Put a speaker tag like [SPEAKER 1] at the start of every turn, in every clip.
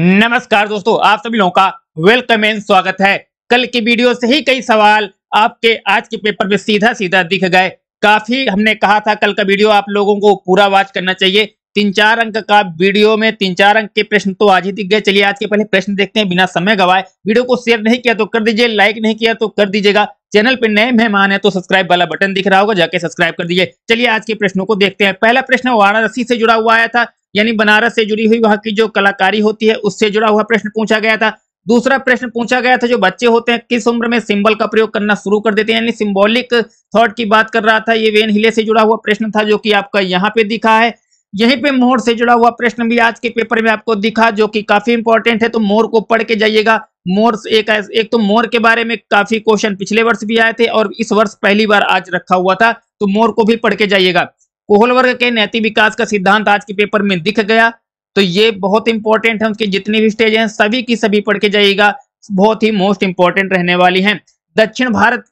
[SPEAKER 1] नमस्कार दोस्तों आप सभी लोगों का वेलकम एंड स्वागत है कल की वीडियो से ही कई सवाल आपके आज के पेपर में सीधा सीधा दिख गए काफी हमने कहा था कल का वीडियो आप लोगों को पूरा वॉच करना चाहिए तीन चार अंक का वीडियो में तीन चार अंक के प्रश्न तो आज ही दिख गए चलिए आज के पहले प्रश्न देखते हैं बिना समय गवाए वीडियो को शेयर नहीं किया तो कर दीजिए लाइक नहीं किया तो कर दीजिएगा चैनल पर नए मेहमान है तो सब्सक्राइब वाला बटन दिख रहा होगा जाके सब्सक्राइब कर दीजिए चलिए आज के प्रश्नों को देखते हैं पहला प्रश्न वाराणसी से जुड़ा हुआ आया था यानी बनारस से जुड़ी हुई वहां की जो कलाकारी होती है उससे जुड़ा हुआ प्रश्न पूछा गया था दूसरा प्रश्न पूछा गया था जो बच्चे होते हैं किस उम्र में सिंबल का प्रयोग करना शुरू कर देते हैं यानी सिंबॉलिक थॉट की बात कर रहा था ये वेन हिले से जुड़ा हुआ प्रश्न था जो कि आपका यहाँ पे दिखा है यहीं पे मोर से जुड़ा हुआ प्रश्न भी आज के पेपर में आपको दिखा जो कि काफी इंपॉर्टेंट है तो मोर को पढ़ के जाइएगा मोर एक एक तो मोर के बारे में काफी क्वेश्चन पिछले वर्ष भी आए थे और इस वर्ष पहली बार आज रखा हुआ था तो मोर को भी पढ़ के जाइएगा कोहल वर्ग के नैतिक विकास का सिद्धांत आज के पेपर में दिख गया तो ये बहुत इंपॉर्टेंट है उसके जितने भी स्टेज हैं सभी की सभी पढ़ के जाइएगा बहुत ही मोस्ट इंपॉर्टेंट रहने वाली है दक्षिण भारत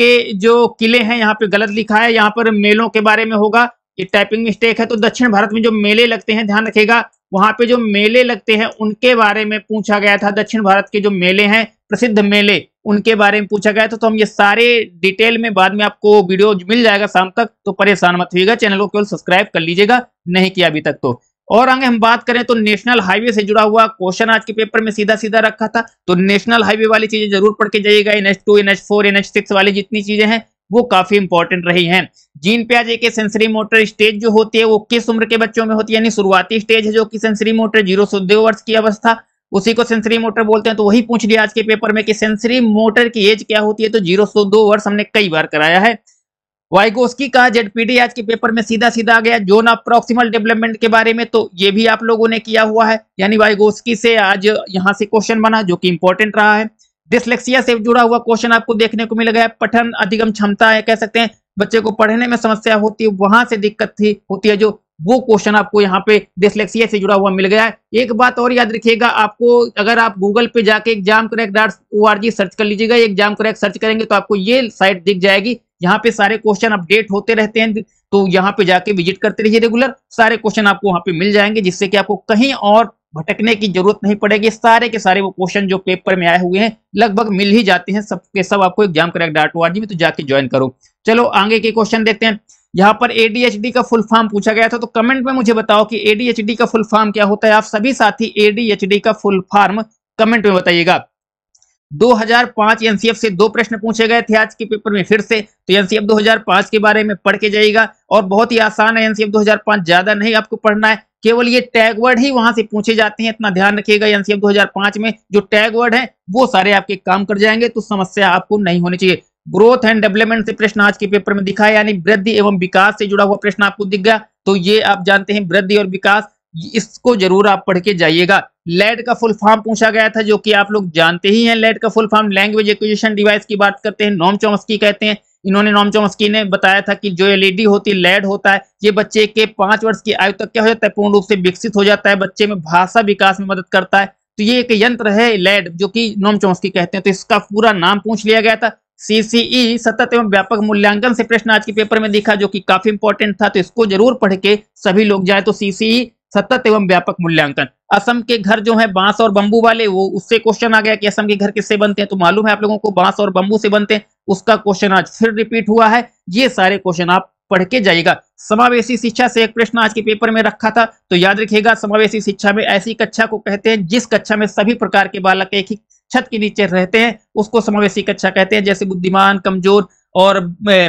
[SPEAKER 1] के जो किले हैं यहाँ पे गलत लिखा है यहाँ पर मेलों के बारे में होगा ये टाइपिंग मिस्टेक है तो दक्षिण भारत में जो मेले लगते हैं ध्यान रखेगा वहां पे जो मेले लगते हैं उनके बारे में पूछा गया था दक्षिण भारत के जो मेले हैं प्रसिद्ध मेले उनके बारे में पूछा गया था तो हम ये सारे डिटेल में बाद में आपको वीडियो मिल जाएगा शाम तक तो परेशान मत होगा चैनल को केवल सब्सक्राइब कर लीजिएगा नहीं किया अभी तक तो और आगे हम बात करें तो नेशनल हाईवे से जुड़ा हुआ क्वेश्चन आज के पेपर में सीधा सीधा रखा था तो नेशनल हाईवे वाली चीजें जरूर पढ़ के जाइएगा N H two N H four N H six वाली जितनी चीजें हैं वो काफी इंपॉर्टेंट रही हैं जीन प्याजे के सेंसरी मोटर स्टेज जो होती है वो किस उम्र के बच्चों में होती है यानी शुरुआती स्टेज है जो कि सेंसरी मोटर जीरो से दो वर्ष की अवस्था उसी को सेंसरी मोटर बोलते हैं तो वही पूछ लिया आज के पेपर में कि सेंसरी मोटर की एज क्या होती है तो जीरो सौ दो वर्ष हमने कई बार कराया है वाइगोस्की का जेडपीडी आज के पेपर में सीधा सीधा आ गया जोन प्रोक्सिमल डेवलपमेंट के बारे में तो ये भी आप लोगों ने किया हुआ है यानी वाइगोस्की से आज यहाँ से क्वेश्चन बना जो कि इंपॉर्टेंट रहा है डिसलेक्सिया से जुड़ा हुआ क्वेश्चन आपको देखने को मिल गया पठन अधिगम क्षमता है कह सकते हैं बच्चे को पढ़ने में समस्या होती है वहां से दिक्कत थी होती है जो वो क्वेश्चन आपको यहाँ पे डिसलेक्सिया से जुड़ा हुआ मिल गया है एक बात और याद रखिएगा आपको अगर आप गूगल पे जाके exam crack dot O R G search कर लीजिएगा एग्जाम क्रैक सर्च करेंगे तो आपको ये साइट दिख जाएगी यहाँ पे सारे क्वेश्चन अपडेट होते रहते हैं तो यहाँ पे जाके विजिट करते रहिए रेगुलर सारे क्वेश्चन आपको वहाँ पे मिल जाएंगे जिससे कि आपको कहीं और भटकने की जरूरत नहीं पड़ेगी सारे के सारे वो क्वेश्चन जो पेपर में आए हुए हैं लगभग मिल ही जाते हैं सबके सब आपको exam crack dot O R G में तो जाके ज्वाइन करो चलो आगे के क्वेश्चन देखते हैं यहाँ पर एडीएचडी का फुल फॉर्म पूछा गया था तो कमेंट में मुझे बताओ कि एडीएचडी का फुल फॉर्म क्या होता है आप सभी साथी एडीएचडी का फुल फॉर्म कमेंट में बताइएगा 2005 एनसीएफ से दो प्रश्न पूछे गए थे आज के पेपर में फिर से तो एनसीएफ 2005 के बारे में पढ़ के जाइएगा और बहुत ही आसान है एनसीएफ 2005 ज्यादा नहीं आपको पढ़ना है केवल ये टैग वर्ड ही वहां से पूछे जाते हैं इतना ध्यान रखिएगा एनसीएफ 2005 में जो टैग वर्ड है वो सारे आपके काम कर जाएंगे तो समस्या आपको नहीं होनी चाहिए ग्रोथ एंड डेवलपमेंट से प्रश्न आज के पेपर में दिखा है यानी वृद्धि एवं विकास से जुड़ा हुआ प्रश्न आपको दिख गया तो ये आप जानते हैं वृद्धि और विकास इसको जरूर आप पढ़ के जाइएगा लेड का फुल फॉर्म पूछा गया था जो कि आप लोग जानते ही हैं लेड का full form language acquisition device की बात करते हैं नॉम चौमस्की कहते हैं इन्होंने नॉम चौमस्की ने बताया था कि जो एलईडी होती है लेड होता है ये बच्चे के पांच वर्ष की आयु तक क्या हो जाता है पूर्ण रूप से विकसित हो जाता है बच्चे में भाषा विकास में मदद करता है तो ये एक यंत्र है लेड जो कि नॉम चौमस्की कहते हैं तो इसका पूरा नाम पूछ लिया गया था सीसीई e सतत एवं व्यापक मूल्यांकन से प्रश्न आज के पेपर में देखा जो कि काफी इंपॉर्टेंट था तो इसको जरूर पढ़ के सभी लोग जाए तो सीसीई e सतत एवं व्यापक मूल्यांकन असम के घर जो है बांस और बंबू वाले वो उससे क्वेश्चन आ गया कि असम के घर किससे बनते हैं तो मालूम है आप लोगों को बांस और बंबू से बनते हैं उसका क्वेश्चन आज फिर रिपीट हुआ है ये सारे क्वेश्चन आप पढ़ के जाइएगा समावेशी शिक्षा से एक प्रश्न आज के पेपर में रखा था तो याद रखिएगा समावेशी शिक्षा में ऐसी कक्षा को कहते हैं जिस कक्षा में सभी प्रकार के बालक एक ही छत के नीचे रहते हैं उसको समावेशी कक्षा कहते हैं जैसे बुद्धिमान कमजोर और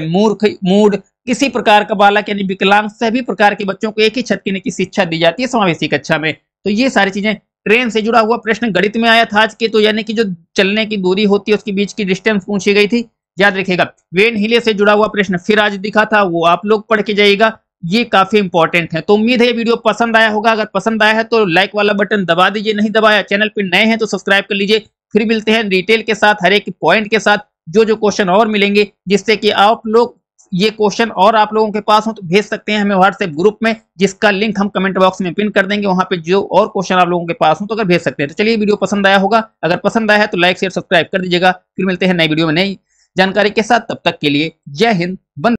[SPEAKER 1] मूर्ख मूड किसी प्रकार का बालक यानी विकलांग सभी प्रकार के बच्चों को एक ही छत के नीचे शिक्षा दी जाती है समावेशी कक्षा में तो ये सारी चीजें ट्रेन से जुड़ा हुआ प्रश्न गणित में आया था आज के तो यानी कि जो चलने की दूरी होती है उसके बीच की डिस्टेंस पूछी गई थी याद रखिएगा वेन हिले से जुड़ा हुआ प्रश्न फिर आज दिखा था वो आप लोग पढ़ के जाइएगा ये काफी इंपॉर्टेंट है तो उम्मीद है ये वीडियो पसंद आया होगा अगर पसंद आया है तो लाइक वाला बटन दबा दीजिए नहीं दबाया चैनल पर नए हैं तो सब्सक्राइब कर लीजिए फिर मिलते हैं डिटेल के साथ हर एक पॉइंट के साथ जो जो क्वेश्चन और मिलेंगे जिससे कि आप लोग ये क्वेश्चन और आप लोगों के पास हो तो भेज सकते हैं हमें व्हाट्सएप ग्रुप में जिसका लिंक हम कमेंट बॉक्स में पिन कर देंगे वहां पे जो और क्वेश्चन आप लोगों के पास हो तो अगर भेज सकते हैं तो चलिए वीडियो पसंद आया होगा अगर पसंद आया है तो लाइक शेयर सब्सक्राइब कर दीजिएगा फिर मिलते हैं नई वीडियो में नई जानकारी के साथ तब तक के लिए जय हिंद बंद